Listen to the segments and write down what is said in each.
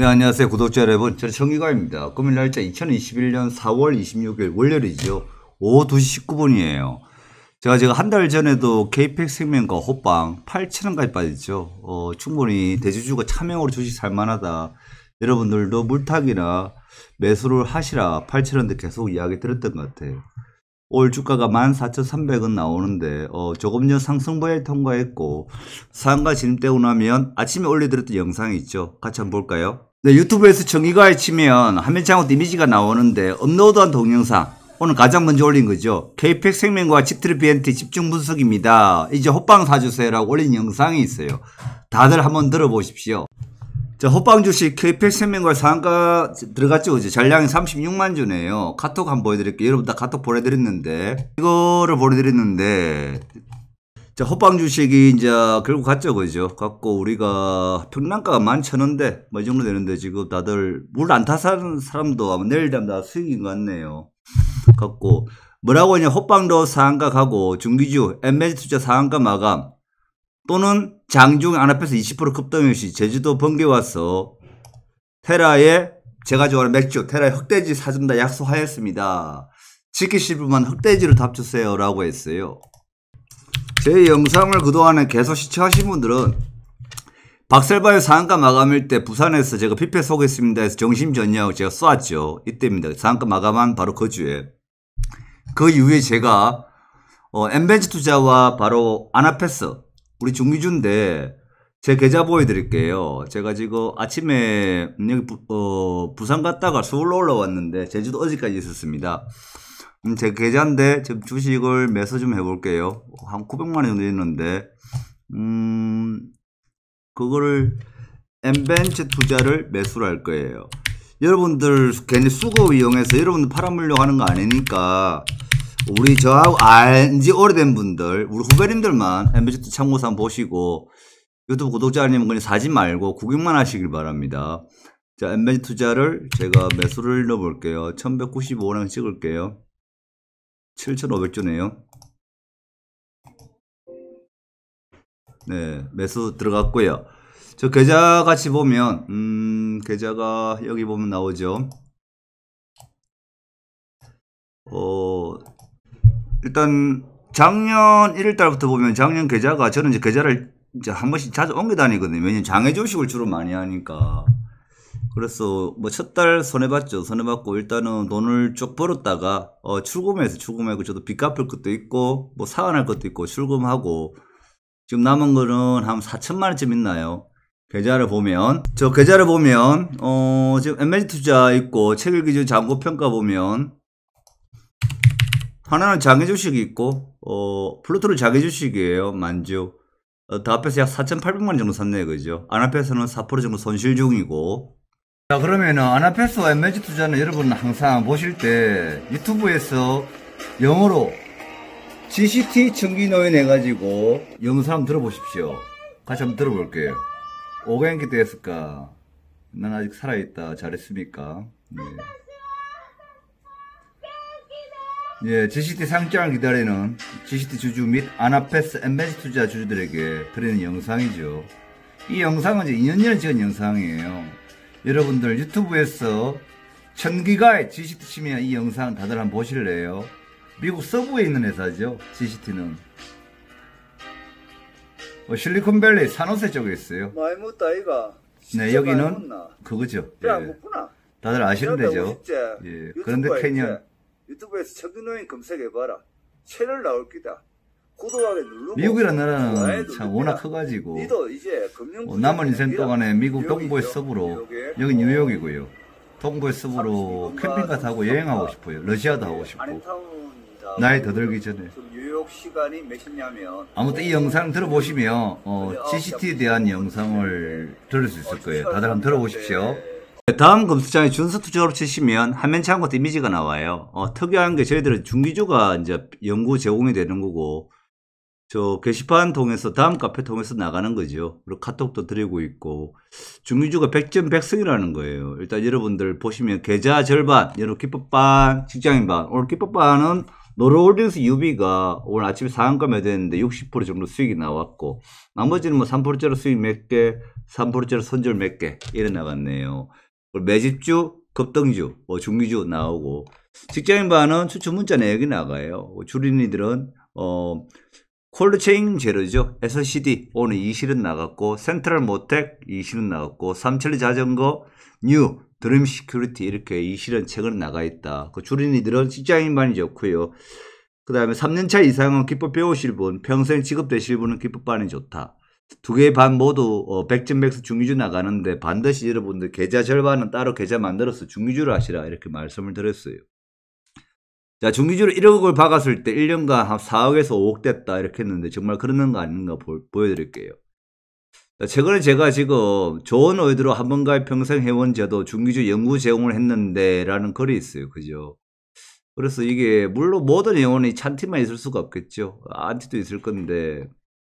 네, 안녕하세요. 구독자 여러분. 저는 정기가입니다. 금일 날짜 2021년 4월 26일 월요일이죠. 오후 2시 19분이에요. 제가 지금 한 달 전에도 케이 x 생명과 호빵 8,000원까지 빠졌죠. 어, 충분히 대주주가 차명으로 주식 살 만하다. 여러분들도 물타기나 매수를 하시라 8,000원대 계속 이야기 들었던 것 같아요. 올 주가가 14,300원 나오는데 어, 조금 전 상승부에 통과했고 상가 진입되고 나면 아침에 올려드렸던 영상이 있죠. 같이 한번 볼까요? 네, 유튜브에서 정의가에 치면 화면 창고 이미지가 나오는데 업로드한 동영상 오늘 가장 먼저 올린 거죠. KPEC 생명과 집트리비엔티 집중 분석입니다. 이제 호빵 사주세요라고 올린 영상이 있어요. 다들 한번 들어보십시오. 자, 호빵 주식 KPEC 생명과 상가 들어갔죠. 이제 전량이 36만 주네요. 카톡 한번 보여드릴게요. 여러분 다 카톡 보내드렸는데 이거를 보내드렸는데 자, 호빵 주식이 이제 결국 갔죠, 그죠? 갖고 우리가 평난가가 만천원대 뭐이 정도 되는데 지금 다들 물 안 타사는 사람도 아마 내일 되면 다 수익인 것 같네요. 갖고 뭐라고 하냐 호빵도 상한가 가고 중기주 엠메지 투자 상한가 마감 또는 장중 안앞에서 20% 급등일 시 제주도 번개 와서 테라에 제가 좋아하는 맥주 테라의 흑돼지 사준다 약속하였습니다. 지키실 분만 흑돼지로 답주세요라고 했어요. 제 영상을 그동안에 계속 시청하신 분들은 박셀바의 상한가 마감일 때 부산에서 제가 피폐 속했습니다 해서 정심전략을 제가 쏘았죠. 이때입니다. 상한가 마감한 바로 그 주에. 그 이후에 제가 어, 엠벤지 투자와 바로 아나패스 우리 중기준데 제 계좌 보여드릴게요. 제가 지금 아침에 여기 부, 어, 부산 갔다가 서울로 올라왔는데 제주도 어제까지 있었습니다. 음, 제 계좌인데 지금 주식을 매수 좀 해볼게요. 한 900만 원 정도 있는데 음 그거를 엠벤츠 투자를 매수를 할 거예요. 여러분들 괜히 수고 이용해서 여러분들 팔아물려고 하는 거 아니니까 우리 저하고 안지 오래된 분들 우리 후배님들만 엠벤츠 참고상 보시고 유튜브 구독자님 은 그냥 사지 말고 구경만 하시길 바랍니다. 자, 엠벤 투자를 제가 매수를 넣어볼게요. 1195랑 찍을게요. 7,500조네요. 네, 매수 들어갔고요. 저 계좌 같이 보면 음, 계좌가 여기 보면 나오죠. 어, 일단 작년 1월달부터 보면 작년 계좌가 저는 이제 계좌를 이제 한 번씩 자주 옮겨 다니거든요. 왜냐면 장외 조식을 주로 많이 하니까. 그래서 뭐 첫 달 손해봤죠. 손해봤고 일단은 돈을 쭉 벌었다가 어, 출금해서 출금하고 저도 빚 갚을 것도 있고 뭐 사안할 것도 있고 출금하고 지금 남은 거는 한 4천만 원쯤 있나요? 계좌를 보면 저 계좌를 보면 어 지금 엠메지 투자 있고 책결 기준 잔고 평가 보면 하나는 장애 주식이 있고 어 플루토는 장애 주식이에요 만주 어, 다 합해서 약 4,800만 원 정도 샀네요 그죠 안 합해서는 4% 정도 손실 중이고 자 그러면은 아나페스와 엠메지 투자는 여러분 항상 보실 때 유튜브에서 영어로 GCT 청기노인 해가지고 영상 한번 들어보십시오 같이 한번 들어볼게요 오가인기 때였을까 난 아직 살아있다 잘했습니까 네. 예, GCT 상장을 기다리는 GCT 주주 및 아나페스 엠베지 투자 주주들에게 드리는 영상이죠. 이 영상은 이제 2년 전에 찍은 영상이에요. 여러분들 유튜브에서 천기가의 GCT 치면 이 영상 다들 한번 보실래요? 미국 서부에 있는 회사죠. GCT는. 어, 실리콘밸리 산호세 쪽에 있어요. 많이 묻다 이가 네, 여기는 그거죠. 예. 다들 아시는 그러니까 데죠. 뭐 예. 그런데 캐년. 유튜브에서 천기노인 검색해봐라. 채널 나올 기다. 미국이란 나라는 참 워낙 커가지고 어, 남은 인생 동안에 미국 동부의 서부로 여기 뉴욕이고요. 동부의 서부로 캠핑카 타고 여행하고 싶어요. 러시아도 하고 싶고 나이 더 들기 전에 아무튼 이 영상 들어보시면 어, GCT에 대한 영상을 들을 수 있을 어, 거예요. 다들 한번 들어보십시오. 네, 다음 검수장에 준서투자로 치시면 화면 창고 이미지가 나와요. 어, 특이한 게 저희들은 중기조가 이제 연구 제공이 되는 거고 저 게시판 통해서 다음 카페 통해서 나가는 거죠. 그리고 카톡도 드리고 있고 중위주가 100점 100승이라는 거예요. 일단 여러분들 보시면 계좌 절반, 여러분 기법반, 직장인반 오늘 기법반은 노르홀딩스 유비가 오늘 아침에 상한가 매도했는데 60% 정도 수익이 나왔고 나머지는 뭐 3%짜리 수익 몇 개, 3%짜리 손절 몇 개 이래 나갔네요. 매집주, 급등주, 뭐 중위주 나오고 직장인반은 추천 문자 내역이 네 나가요. 주린이들은 어 콜드체인 제로죠. SCD 오늘 2실은 나갔고 센트럴 모텍 2실은 나갔고 삼천리 자전거 뉴 드림 시큐리티 이렇게 2실은 최근 나가 있다. 그 줄인 이들은 직장인만이 좋고요. 그 다음에 3년차 이상은 기법 배우실 분, 평생 지급되실 분은 기법반이 좋다. 두 개 반 모두 어, 백전백수 중위주 나가는데 반드시 여러분들 계좌 절반은 따로 계좌 만들어서 중위주로 하시라 이렇게 말씀을 드렸어요. 자, 중기주로 1억을 박았을 때 1년간 4억에서 5억 됐다. 이렇게 했는데 정말 그러는거 아닌가 보, 여드릴게요 자, 최근에 제가 지금 좋은 의도로 한 번가입 평생 회원제도 중기주 연구 제공을 했는데 라는 글이 있어요. 그죠? 그래서 이게 물론 모든 회원이 찬티만 있을 수가 없겠죠. 안티도 있을 건데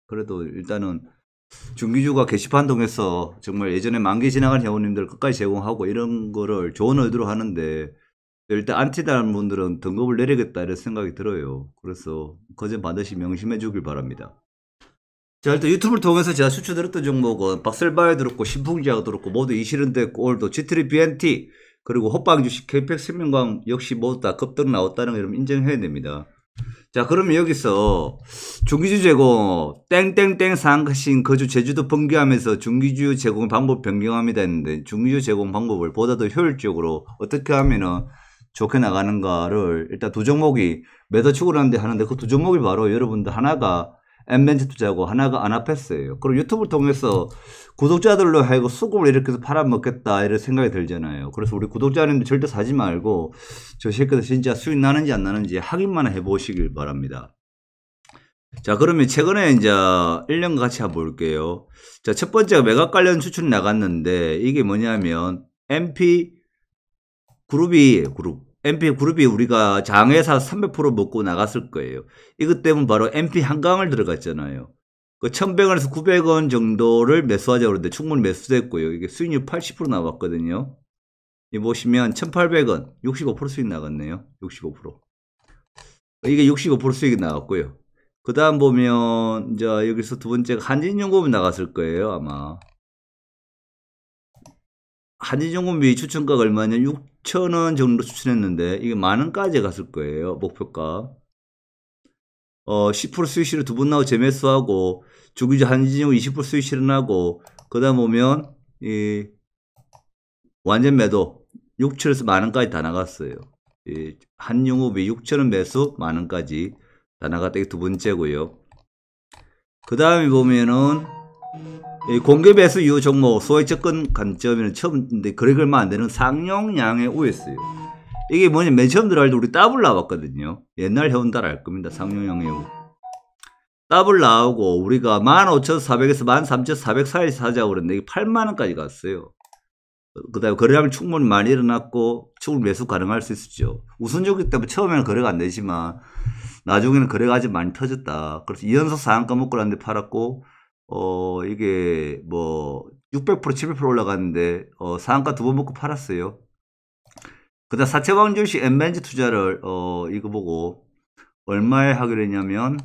그래도 일단은 중기주가 게시판 동에서 정말 예전에 만기 지나간 회원님들 끝까지 제공하고 이런 거를 좋은 의도로 하는데 일단 안티다는 분들은 등급을 내리겠다 이런 생각이 들어요. 그래서 거짓 반드시 명심해 주길 바랍니다. 자 일단 유튜브를 통해서 제가 추천드렸던 종목은 박셀바에 들었고 신풍지하고 들었고 모두 이시른데 골도 지트리 BNT 그리고 호빵 주식 KPX 생명광 역시 모두 다 급등 나왔다는 걸 인정해야 됩니다. 자 그러면 여기서 중기주 제공 땡땡땡 상하신 거주 제주도 번개하면서 중기주 제공 방법 변경합니다 했는데 중기주 제공 방법을 보다 더 효율적으로 어떻게 하면은 좋게 나가는가를 일단 두 종목이 매도 추구하는데 하는데 그 두 종목이 바로 여러분들 하나가 엠벤지 투자고 하나가 아나패스예요. 그리고 유튜브를 통해서 구독자들로 하고 수급을 이렇게 해서 팔아먹겠다 이런 생각이 들잖아요. 그래서 우리 구독자님들 절대 사지 말고 저 새끼들 진짜 수익 나는지 안 나는지 확인만 해보시길 바랍니다. 자 그러면 최근에 이제 1년 같이 한번 볼게요. 자 첫 번째가 매각 관련 추출이 나갔는데 이게 뭐냐면 MP 그룹이 그룹 MP 그룹이 우리가 장외사 300% 먹고 나갔을 거예요. 이것 때문에 바로 MP 한강을 들어갔잖아요. 그 1,100원에서 900원 정도를 매수하자 그러는데 충분히 매수됐고요. 이게 수익률 80% 나왔거든요. 이 보시면 1,800원 65% 수익 나갔네요. 65% 이게 65% 수익이 나왔고요. 그 다음 보면 이제 여기서 두 번째가 한진연구이 나갔을 거예요 아마. 한진정권 매입 추천가가 얼마냐? 6천원 정도 추천했는데 이게 만 원까지 갔을 거예요. 목표가. 어, 10% 수익실을 두번 나고 재매수하고 주기주 한진정 20% 수익실은 나고 그다음 보면 이 완전 매도 6천에서 만 원까지 다 나갔어요. 이 한용호비 6천원 매수 만 원까지 다 나갔다 이게 두 번째고요. 그 다음에 보면은 공개 배수 유후 종목 소액 접근 관점에는 처음인데 그래 얼마 안 되는 상용량의 우였어요. 이게 뭐냐 맨 처음 들어갈 때 우리 따블 나왔거든요. 옛날 해운달 알 겁니다. 상용량의 우. 따블 나오고 우리가 15,400에서 13,400 사이 사자고 그랬는데 8만원까지 갔어요. 그 다음에 거래량이 충분히 많이 일어났고 충분 매수 가능할 수 있었죠. 우선적이기 때문에 처음에는 거래가 안 되지만 나중에는 거래가 아주 많이 터졌다. 그래서 이연속 상한가 먹고 났는데 팔았고 어, 이게 뭐 600% 700% 올라갔는데 어, 상한가 두 번 먹고 팔았어요. 그다음 사채방주시 엠벤지 투자를 어, 이거 보고 얼마에 하기로 했냐면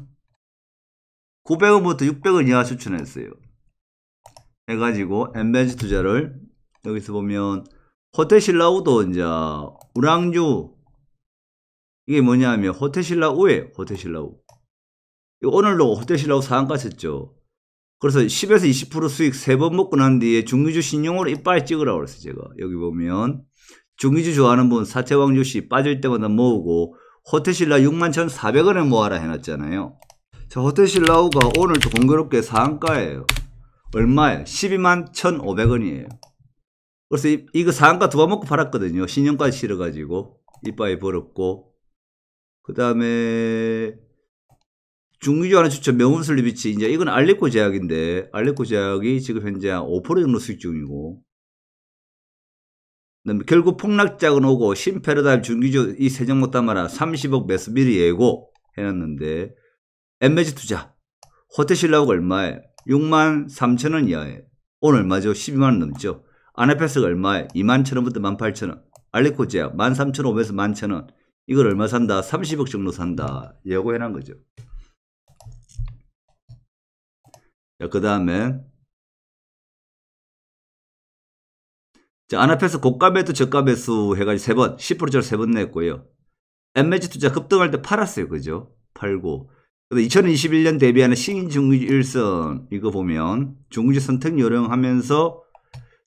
900원부터 600원 이하 추천했어요. 해가지고 엠벤지 투자를 여기서 보면 호텔신라우도 이제 우랑주 이게 뭐냐면 호텔신라우에 호텔신라우 오늘도 호텔신라우 상한가 쳤죠. 그래서 10에서 20% 수익 세 번 먹고 난 뒤에 중위주 신용으로 이빨 찍으라고 그랬어 제가. 여기 보면 중위주 좋아하는 분 사채왕주 씨 빠질 때마다 모으고 호텔신라 61,400원에 모아라 해놨잖아요. 자, 호텔신라우가 오늘도 공교롭게 상가예요. 얼마예요? 12만 1,500원이에요. 그래서 이, 이거 상가 두 번 먹고 팔았거든요. 신용까지 실어가지고. 이빨이 벌었고. 그 다음에 중기주하는 추천 명운 슬리비치 이제 이건 알레코 제약인데 알레코 제약이 지금 현재 한5% 정도 수익 중이고 그다음에 결국 폭락작은 오고 신페르달 중기주 이세 종목 담아라 30억 매스 미리 예고 해놨는데 엠메지 투자 호텔실라고 얼마에 6만 3천 원 이하에 오늘 얼마죠? 12만 원 넘죠. 아나페스가 얼마에 2만 천 원부터 1만 8천 원알레코 제약 1만 3천 원에서 1만 천원 이걸 얼마 산다? 30억 정도 산다 예고 해놓 거죠. 그 다음에 자, 안앞에서 고가매도 저가매수 해가지고 세 번, 10%짜리 세번 냈고요. 엠매지 투자 급등할 때 팔았어요. 그죠? 팔고. 2021년 대비하는 신중지 일선 이거 보면 중지 선택 요령하면서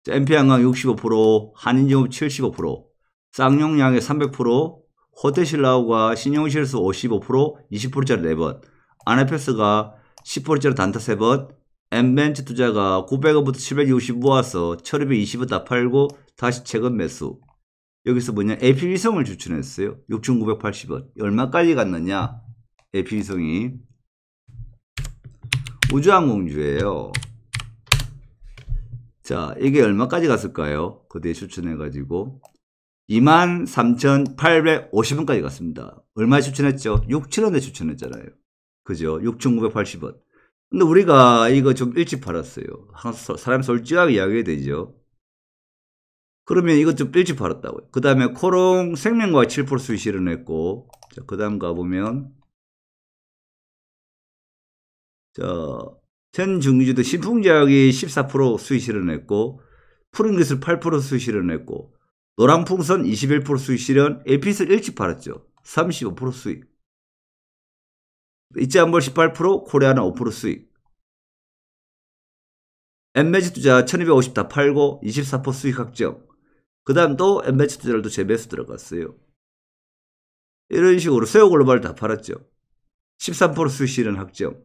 엠피양강 65%, 한인종업 75%, 쌍용량의 300%, 호텔신라우가 신용실수 55%, 20%짜리 4번, 아네페스가 10%짜리 단타 3번, 엠벤츠 투자가 900원부터 7 5 0 모아서 1220원다 팔고 다시 최근 매수. 여기서 뭐냐? AP위성을 추천했어요. 6980원. 얼마까지 갔느냐? AP위성이. 우주항공주예요. 자, 이게 얼마까지 갔을까요? 그때 추천해가지고. 23,850원까지 갔습니다. 얼마에 추천했죠? 6,7원에 추천했잖아요. 그죠? 6,980원. 근데 우리가 이거 좀 일찍 팔았어요. 사람 솔직하게 이야기해야 되죠. 그러면 이것 좀 일찍 팔았다고요. 그 다음에 코롱 생명과 7% 수익 실현했고, 그 다음 가보면, 자, 전중기주도 신풍제약이 14% 수익 실현했고, 푸른 기술 8% 수익 실현했고, 노랑풍선 21% 수익 실현, 에피스 일찍 팔았죠. 35% 수익. 이자한벌 18%, 코레아는 5% 수익. 엠매지 투자 1250 다 팔고 24% 수익 확정. 그 다음 또 엠매지 투자를 또 재매수 들어갔어요. 이런 식으로 세오 글로벌 다 팔았죠. 13% 수익 실은 확정.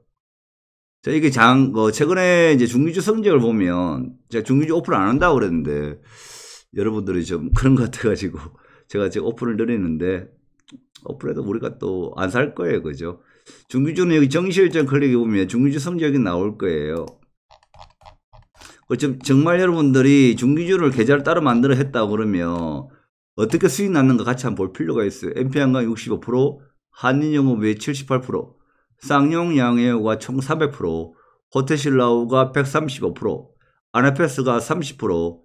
자, 이게 장, 어, 최근에 이제 중기주 성적을 보면, 제가 중기주 오픈 안 한다고 그랬는데, 여러분들이 좀 그런 것 같아가지고, 제가 지금 오픈을 늘리는데, 오픈해도 우리가 또 안 살 거예요. 그죠? 중기주는 여기 정시일정 클릭해 보면 중기주 성적이 나올 거예요. 그렇죠. 정말 여러분들이 중기주를 계좌를 따로 만들어 했다고 그러면 어떻게 수익 났는가 같이 한번 볼 필요가 있어요. MP 한강 65%, 한인영업의 78%, 쌍용양해가 총 300%, 호텔신라우가 135%, 아나페스가 30%,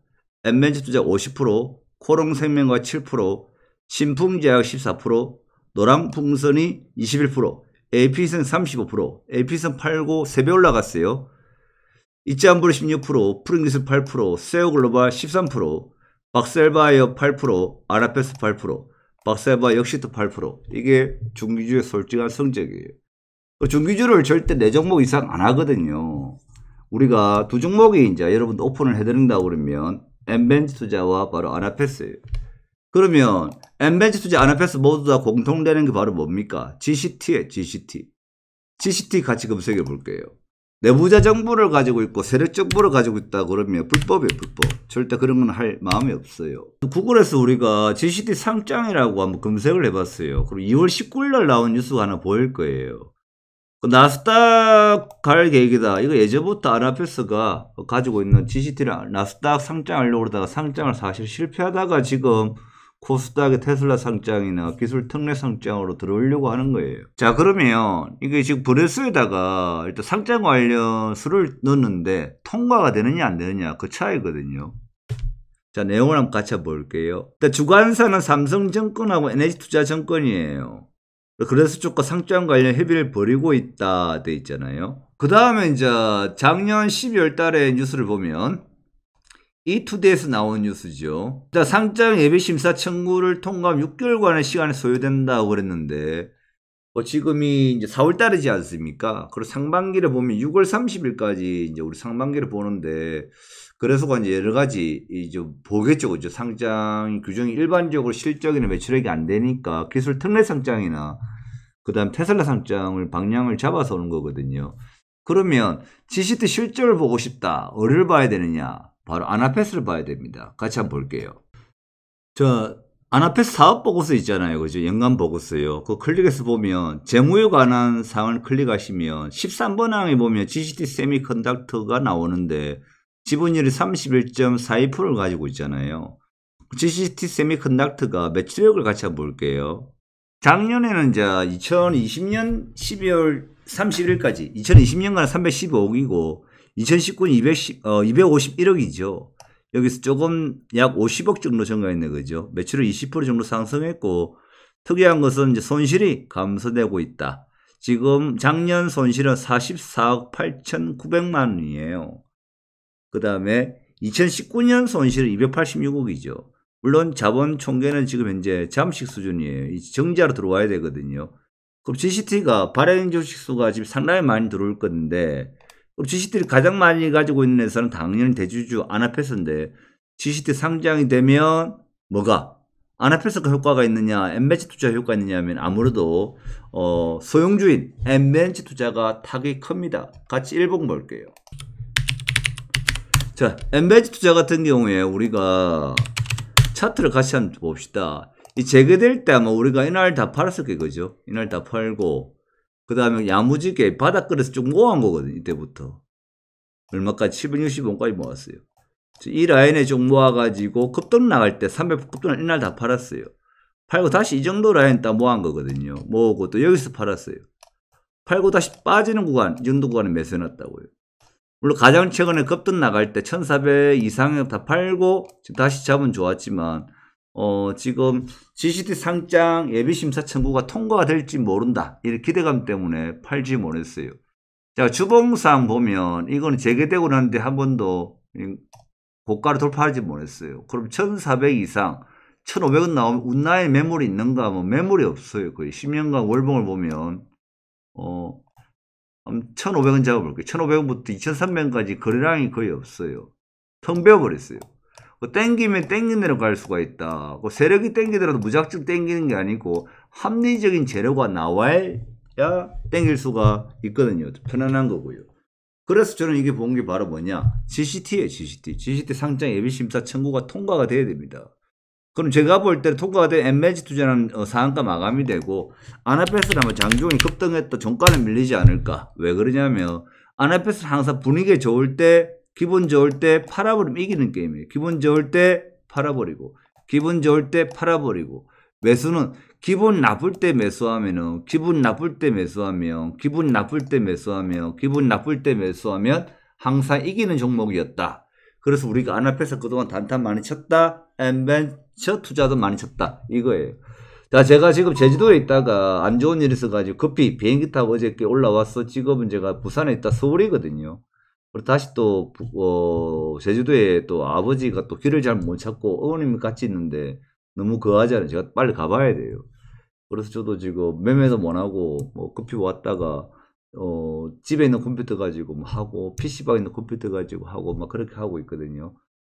엠벤지투자 50%, 코롱생명과 7%, 신풍제약 14%, 노랑풍선이 21%, 에피슨 35%, 에피슨 팔고 3배 올라갔어요. 이지안브 16%, 프링리스 8%, 세오글로바 13%, 박셀바이어 8%, 아라페스 8%, 박셀바 역시 또 8%. 이게 중기주의 솔직한 성적이에요. 그 중기주를 절대 내 종목 이상 안 하거든요. 우리가 두 종목이 이제 여러분들 오픈을 해드린다고 그러면 엠벤지 투자와 바로 아나페스예요. 그러면 엠베지 수지 아나페스 모두 다 공통되는 게 바로 뭡니까? GCT에 GCT. GCT 같이 검색해 볼게요. 내부자 정보를 가지고 있고 세력 정보를 가지고 있다 그러면 불법이에요 불법 절대 그런 건 할 마음이 없어요 구글에서 우리가 GCT 상장이라고 한번 검색을 해봤어요 그리고 2월 19일 날 나온 뉴스가 하나 보일 거예요 그 나스닥 갈 계획이다 이거 예전부터 아나페스가 가지고 있는 g c t 랑 나스닥 상장하려고 그러다가 상장을 사실 실패하다가 지금 코스닥의 테슬라 상장이나 기술 특례 상장으로 들어오려고 하는 거예요. 자, 그러면 이게 지금 브레스에다가 일단 상장 관련 수를 넣는데 통과가 되느냐 안 되느냐 그 차이거든요. 자, 내용을 한번 같이 볼게요. 일단 주관사는 삼성증권하고 NH투자증권이에요. 그래서 조가 상장 관련 협의를 벌이고 있다 돼 있잖아요. 그 다음에 이제 작년 12월 달에 뉴스를 보면 이 투데이에서 나온 뉴스죠. 일 상장 예비 심사 청구를 통과하 6개월간의 시간이 소요된다고 그랬는데 뭐 지금이 이제 4월 달이지 않습니까? 그리고 상반기를 보면 6월 30일까지 이제 우리 상반기를 보는데 그래서 이제 여러 가지 이제 보겠죠, 그죠? 상장 규정이 일반적으로 실적이나 매출액이 안 되니까 기술 특례 상장이나 그다음 테슬라 상장을 방향을 잡아서 오는 거거든요. 그러면 지시트 실적을 보고 싶다, 어를 봐야 되느냐? 바로 아나페스를 봐야 됩니다. 같이 한번 볼게요. 저 아나페스 사업 보고서 있잖아요. 그죠? 연간 보고서요. 그 클릭해서 보면 재무에 관한 사항을 클릭하시면 13번 항에 보면 GCT 세미컨덕터가 나오는데 지분율이 31.42%를 가지고 있잖아요. GCT 세미컨덕터가 매출액을 같이 한번 볼게요. 작년에는 이 2020년 12월 3 0일까지 2020년간 315억이고 2019년 210, 어, 251억이죠. 여기서 조금 약 50억 정도 증가했네, 그죠? 매출을 20% 정도 상승했고, 특이한 것은 이제 손실이 감소되고 있다. 지금 작년 손실은 44억 8,900만 원이에요. 그 다음에 2019년 손실은 286억이죠. 물론 자본 총계는 지금 현재 잠식 수준이에요. 정자로 들어와야 되거든요. 그럼 GCT가 발행 주식수가 지금 상당히 많이 들어올 건데 주식들이 가장 많이 가지고 있는 회사는 당연히 대주주 안압페스인데 주식들 상장이 되면 뭐가 안압페스가 효과가 있느냐 엠벤치 투자 효과가 있느냐 하면 아무래도 어, 소형주인 엠벤치 투자가 타격이 큽니다 같이 1봉 볼게요 자 엠벤치 투자 같은 경우에 우리가 차트를 같이 한번 봅시다 이 재개될 때 아마 우리가 이날 다 팔았을 거죠 예요그 이날 다 팔고 그 다음에 야무지게 바닥그릇서쭉 모아온 거거든요. 이때부터. 얼마까지? 760원까지 모았어요. 이 라인에 좀 모아가지고 급등 나갈 때 300급등을 이날 다 팔았어요. 팔고 다시 이 정도 라인 딱모아온 거거든요. 모으고 또 여기서 팔았어요. 팔고 다시 빠지는 구간, 이 정도 구간에 매수해놨다고요. 물론 가장 최근에 급등 나갈 때 1400 이상에 다 팔고 다시 잡은 좋았지만 어, 지금 GCT 상장 예비심사 청구가 통과가 될지 모른다. 이런 기대감 때문에 팔지 못했어요. 자, 주봉상 보면 이건 재개되고 난데 한 번도 고가를 돌파하지 못했어요. 그럼 1,400 이상, 1,500은 나오면 운나의 매물이 있는가 하면 매물이 없어요. 거의 10년간 월봉을 보면, 어, 1,500은 잡아볼게요. 1,500부터 2,300까지 거래량이 거의 없어요. 텅 배워버렸어요. 뭐 땡기면 땡기 대로 갈 수가 있다. 그 세력이 땡기더라도 무작정 땡기는 게 아니고 합리적인 재료가 나와야 땡길 수가 있거든요. 편안한 거고요. 그래서 저는 이게 본 게 바로 뭐냐? GCT예요, GCT. GCT 상장 예비심사 청구가 통과가 돼야 됩니다. 그럼 제가 볼 때는 통과가 된엠매지 투자는 어, 상한가 마감이 되고 아나페스는 아마 장중이 급등했다 종가는 밀리지 않을까. 왜 그러냐면 아나페스는 항상 분위기가 좋을 때 기분 좋을 때 팔아버리면 이기는 게임이에요. 기분 좋을 때 팔아버리고 기분 좋을 때 팔아버리고 매수는 기분 나쁠 때 매수하면은 기분 나쁠 때 매수하면 기분 나쁠 때 매수하면 기분 나쁠 때 매수하면 항상 이기는 종목이었다. 그래서 우리가 안앞에서 그동안 단타 많이 쳤다. 엠벤처 투자도 많이 쳤다. 이거예요. 자, 제가 지금 제주도에 있다가 안 좋은 일이 있어가지고 급히 비행기 타고 어저께 올라왔어. 지금은 제가 부산에 있다 서울이거든요. 그리고 다시 또 어, 제주도에 또 아버지가 또 길을 잘 못 찾고 어머님이 같이 있는데 너무 거하잖아요. 그 제가 빨리 가봐야 돼요. 그래서 저도 지금 매매도 못하고 뭐 급히 왔다가 어, 집에 있는 컴퓨터 가지고 뭐 하고 PC방에 있는 컴퓨터 가지고 하고 막 그렇게 하고 있거든요.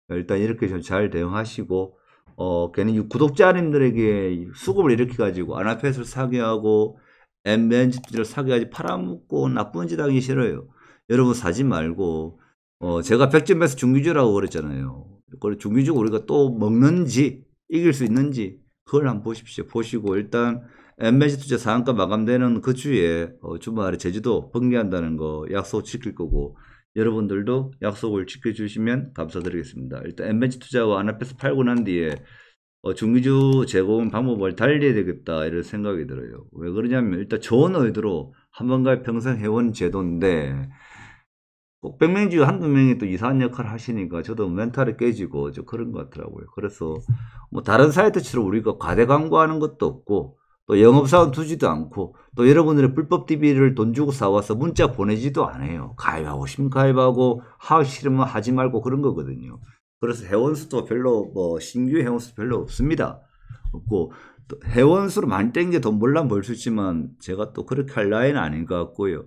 일단 이렇게 좀 잘 대응하시고 어, 괜히 구독자님들에게 수급을 이렇게 가지고 아나펫을 사게 하고 엠벤지들을 사게 하지 팔아먹고 나쁜 짓 하기 싫어요. 여러분 사지 말고 어 제가 1 0 0점에서중규주라고 그랬잖아요. 그걸 중규주 우리가 또 먹는지 이길 수 있는지 그걸 한번 보십시오. 보시고 일단 m b 지 투자 상한가 마감되는 그 주에 어 주말에 제주도 복리한다는 거 약속 지킬 거고 여러분들도 약속을 지켜주시면 감사드리겠습니다. 일단 m b 지 투자와 안앞에서 팔고 난 뒤에 어, 중기주 제공 방법을 달리해야 되겠다 이런 생각이 들어요. 왜 그러냐면 일단 좋은 의도로 한 번 갈 평생 해온 제도인데 꼭백명 중에 한두 명이 또 이상한 역할을 하시니까 저도 멘탈이 깨지고 저 그런 것 같더라고요. 그래서 뭐 다른 사이트처럼 우리가 과대 광고하는 것도 없고 또 영업사원 두지도 않고 또 여러분들의 불법 TV를 돈 주고 사와서 문자 보내지도 않아요. 가입하고 싶으면 가입하고 하기 싫으면 하지 말고 그런 거거든요. 그래서 회원수도 별로 뭐 신규 회원수 별로 없습니다. 없고 회원수로 많이 땡겨 돈 몰라 벌수 있지만 제가 또 그렇게 할나라는 아닌 것 같고요.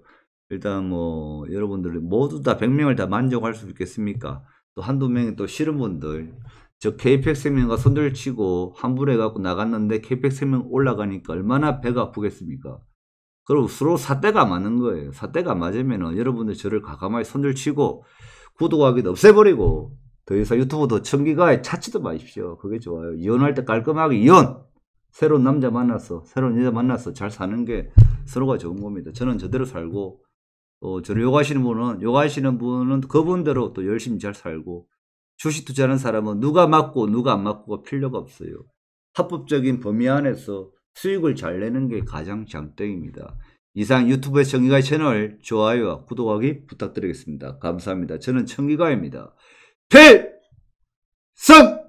일단 뭐 여러분들 모두 다 100명을 다 만족할 수 있겠습니까? 또 한두 명이 또 싫은 분들 저 KPX 3명과 손들 치고 환불해 갖고 나갔는데 KPX 3명 올라가니까 얼마나 배가 아프겠습니까? 그럼 서로 사대가 맞는 거예요. 사대가 맞으면 여러분들 저를 가감하게 손들 치고 구독하기도 없애버리고 더 이상 유튜브도 청기가에 찾지도 마십시오. 그게 좋아요. 이혼할 때 깔끔하게 이혼! 새로운 남자 만나서 새로운 여자 만나서 잘 사는 게 서로가 좋은 겁니다. 저는 저대로 살고 또 저를 요구하시는 분은 요하시는 분은 그분대로 또 열심히 잘 살고 주식 투자하는 사람은 누가 맞고 누가 안 맞고가 필요가 없어요. 합법적인 범위 안에서 수익을 잘 내는 게 가장 장땡입니다. 이상 유튜브의 청기가 채널 좋아요와 구독하기 부탁드리겠습니다. 감사합니다. 저는 청기가입니다. 필승!